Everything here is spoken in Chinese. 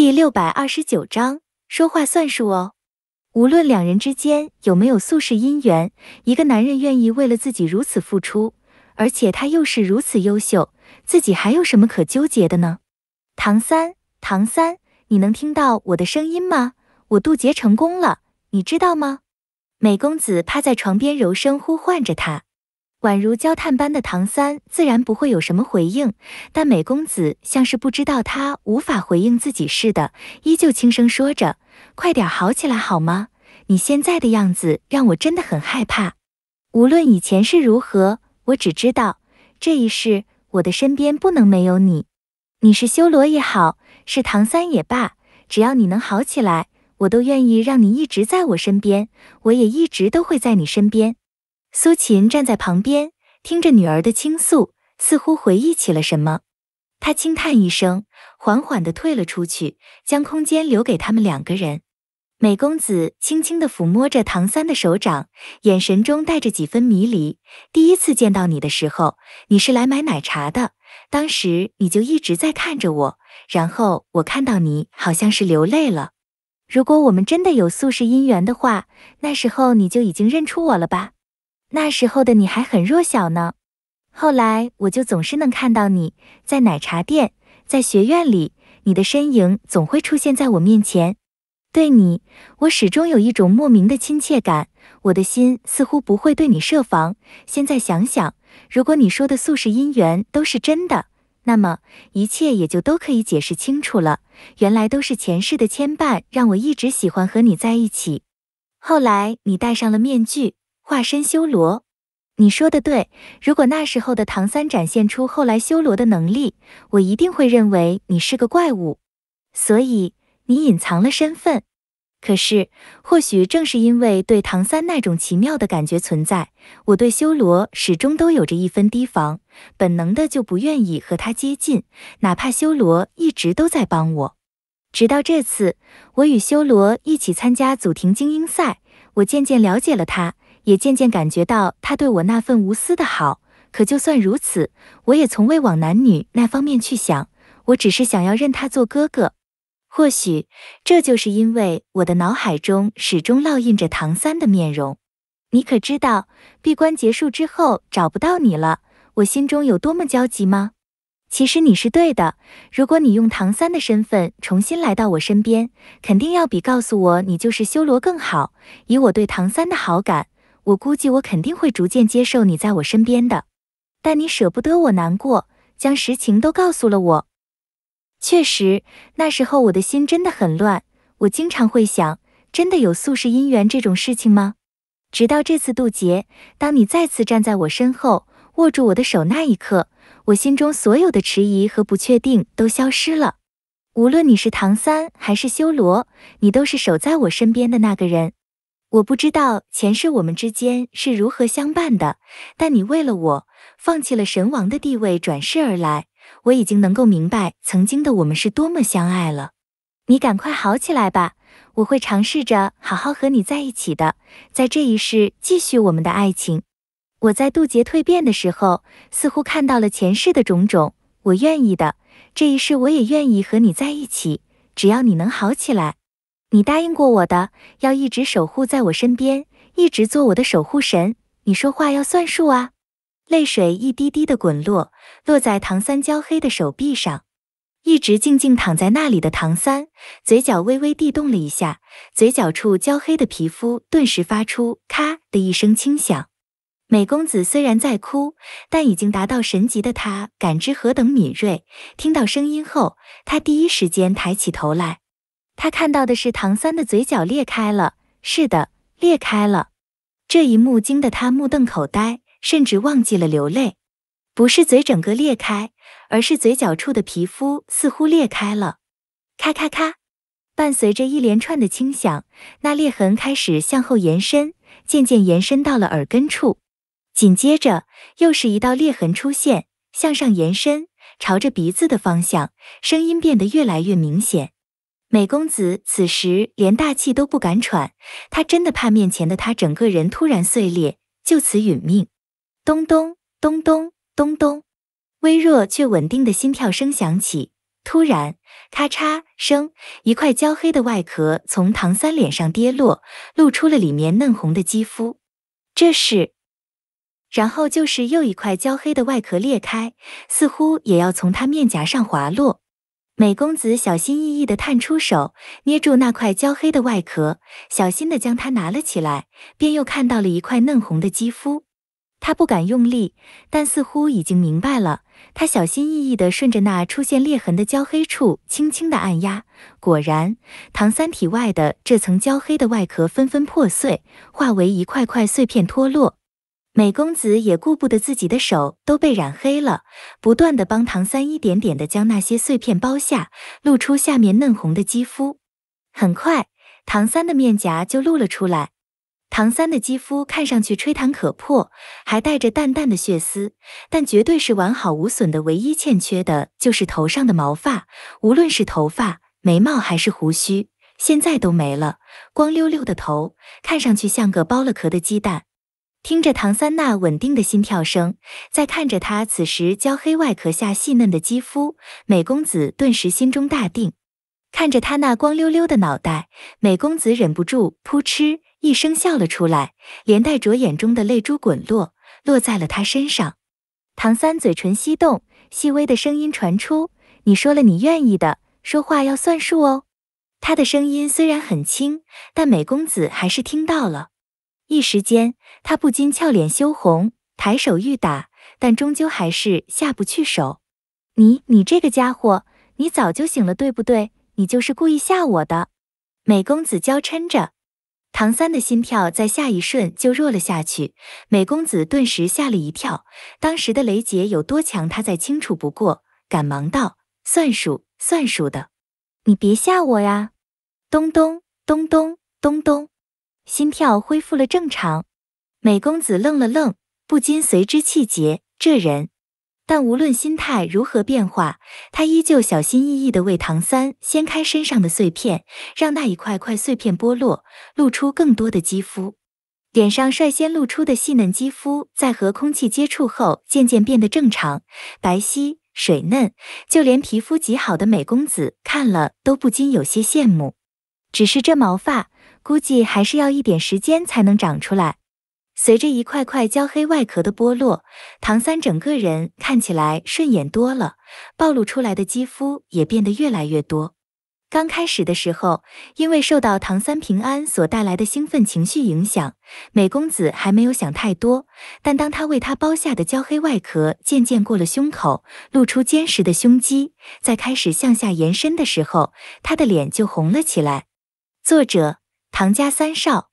第六百二十九章，说话算数哦。无论两人之间有没有宿世姻缘，一个男人愿意为了自己如此付出，而且他又是如此优秀，自己还有什么可纠结的呢？唐三，唐三，你能听到我的声音吗？我渡劫成功了，你知道吗？美公子趴在床边，柔声呼唤着他。宛如焦炭般的唐三自然不会有什么回应，但美公子像是不知道他无法回应自己似的，依旧轻声说着：“快点好起来好吗？你现在的样子让我真的很害怕。无论以前是如何，我只知道这一世我的身边不能没有你。你是修罗也好，是唐三也罢，只要你能好起来，我都愿意让你一直在我身边，我也一直都会在你身边。”苏秦站在旁边，听着女儿的倾诉，似乎回忆起了什么。他轻叹一声，缓缓地退了出去，将空间留给他们两个人。美公子轻轻地抚摸着唐三的手掌，眼神中带着几分迷离。第一次见到你的时候，你是来买奶茶的，当时你就一直在看着我，然后我看到你好像是流泪了。如果我们真的有宿世姻缘的话，那时候你就已经认出我了吧？那时候的你还很弱小呢，后来我就总是能看到你在奶茶店，在学院里，你的身影总会出现在我面前。对你，我始终有一种莫名的亲切感，我的心似乎不会对你设防。现在想想，如果你说的宿世姻缘都是真的，那么一切也就都可以解释清楚了。原来都是前世的牵绊，让我一直喜欢和你在一起。后来你戴上了面具。化身修罗，你说的对。如果那时候的唐三展现出后来修罗的能力，我一定会认为你是个怪物。所以你隐藏了身份。可是，或许正是因为对唐三那种奇妙的感觉存在，我对修罗始终都有着一分提防，本能的就不愿意和他接近。哪怕修罗一直都在帮我，直到这次我与修罗一起参加祖庭精英赛，我渐渐了解了他。也渐渐感觉到他对我那份无私的好，可就算如此，我也从未往男女那方面去想，我只是想要认他做哥哥。或许这就是因为我的脑海中始终烙印着唐三的面容。你可知道，闭关结束之后找不到你了，我心中有多么焦急吗？其实你是对的，如果你用唐三的身份重新来到我身边，肯定要比告诉我你就是修罗更好。以我对唐三的好感。我估计我肯定会逐渐接受你在我身边的，但你舍不得我难过，将实情都告诉了我。确实，那时候我的心真的很乱，我经常会想，真的有宿世姻缘这种事情吗？直到这次渡劫，当你再次站在我身后，握住我的手那一刻，我心中所有的迟疑和不确定都消失了。无论你是唐三还是修罗，你都是守在我身边的那个人。我不知道前世我们之间是如何相伴的，但你为了我，放弃了神王的地位转世而来，我已经能够明白曾经的我们是多么相爱了。你赶快好起来吧，我会尝试着好好和你在一起的，在这一世继续我们的爱情。我在渡劫蜕变的时候，似乎看到了前世的种种，我愿意的，这一世我也愿意和你在一起，只要你能好起来。你答应过我的，要一直守护在我身边，一直做我的守护神。你说话要算数啊！泪水一滴滴的滚落，落在唐三焦黑的手臂上。一直静静躺在那里的唐三，嘴角微微地动了一下，嘴角处焦黑的皮肤顿时发出咔的一声轻响。美公子虽然在哭，但已经达到神级的他感知何等敏锐，听到声音后，他第一时间抬起头来。他看到的是唐三的嘴角裂开了，是的，裂开了。这一幕惊得他目瞪口呆，甚至忘记了流泪。不是嘴整个裂开，而是嘴角处的皮肤似乎裂开了。咔咔咔，伴随着一连串的轻响，那裂痕开始向后延伸，渐渐延伸到了耳根处。紧接着，又是一道裂痕出现，向上延伸，朝着鼻子的方向，声音变得越来越明显。美公子此时连大气都不敢喘，他真的怕面前的他整个人突然碎裂，就此殒命。咚咚咚咚咚咚，微弱却稳定的心跳声响起。突然，咔嚓声，一块焦黑的外壳从唐三脸上跌落，露出了里面嫩红的肌肤。这是，然后就是又一块焦黑的外壳裂开，似乎也要从他面颊上滑落。美公子小心翼翼地探出手，捏住那块焦黑的外壳，小心地将它拿了起来，便又看到了一块嫩红的肌肤。他不敢用力，但似乎已经明白了。他小心翼翼地顺着那出现裂痕的焦黑处轻轻地按压，果然，唐三体外的这层焦黑的外壳纷纷破碎，化为一块块碎片脱落。美公子也顾不得自己的手都被染黑了，不断的帮唐三一点点的将那些碎片剥下，露出下面嫩红的肌肤。很快，唐三的面颊就露了出来。唐三的肌肤看上去吹弹可破，还带着淡淡的血丝，但绝对是完好无损的。唯一欠缺的就是头上的毛发，无论是头发、眉毛还是胡须，现在都没了，光溜溜的头，看上去像个剥了壳的鸡蛋。听着唐三那稳定的心跳声，再看着他此时焦黑外壳下细嫩的肌肤，美公子顿时心中大定。看着他那光溜溜的脑袋，美公子忍不住扑哧一声笑了出来，连带着眼中的泪珠滚落，落在了他身上。唐三嘴唇翕动，细微的声音传出：“你说了你愿意的，说话要算数哦。”他的声音虽然很轻，但美公子还是听到了。一时间，他不禁俏脸羞红，抬手欲打，但终究还是下不去手。你，你这个家伙，你早就醒了，对不对？你就是故意吓我的。美公子娇嗔着，唐三的心跳在下一瞬就弱了下去。美公子顿时吓了一跳，当时的雷劫有多强，他再清楚不过，赶忙道：“算数，算数的，你别吓我呀！”咚咚咚咚咚咚。心跳恢复了正常，美公子愣了愣，不禁随之气结。这人，但无论心态如何变化，他依旧小心翼翼地为唐三掀开身上的碎片，让那一块块碎片剥落，露出更多的肌肤。脸上率先露出的细嫩肌肤，在和空气接触后，渐渐变得正常、白皙、水嫩，就连皮肤极好的美公子看了都不禁有些羡慕。只是这毛发。估计还是要一点时间才能长出来。随着一块块焦黑外壳的剥落，唐三整个人看起来顺眼多了，暴露出来的肌肤也变得越来越多。刚开始的时候，因为受到唐三平安所带来的兴奋情绪影响，美公子还没有想太多。但当他为他剥下的焦黑外壳渐渐过了胸口，露出坚实的胸肌，在开始向下延伸的时候，他的脸就红了起来。作者。唐家三少。